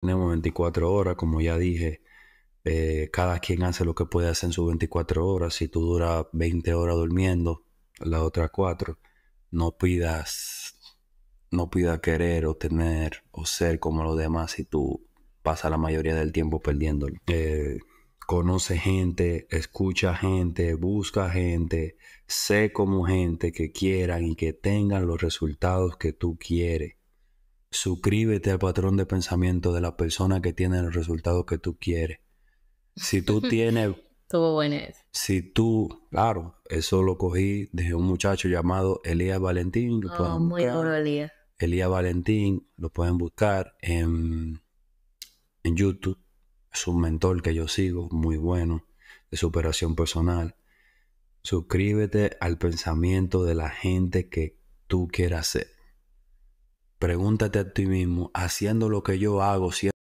tenemos 24 horas, como ya dije, eh, cada quien hace lo que puede hacer en sus 24 horas. Si tú duras 20 horas durmiendo, las otras 4, no pidas, no pidas querer o tener o ser como los demás si tú pasas la mayoría del tiempo perdiéndolo. Eh, conoce gente, escucha gente, busca gente, sé como gente que quieran y que tengan los resultados que tú quieres suscríbete al patrón de pensamiento de la persona que tiene el resultado que tú quieres. Si tú tienes... tuvo buenas. Si tú, claro, eso lo cogí de un muchacho llamado Elías Valentín. Lo oh, muy duro Elías. Elías Valentín, lo pueden buscar en, en YouTube. Es un mentor que yo sigo, muy bueno, de superación personal. Suscríbete al pensamiento de la gente que tú quieras ser. Pregúntate a ti mismo, haciendo lo que yo hago,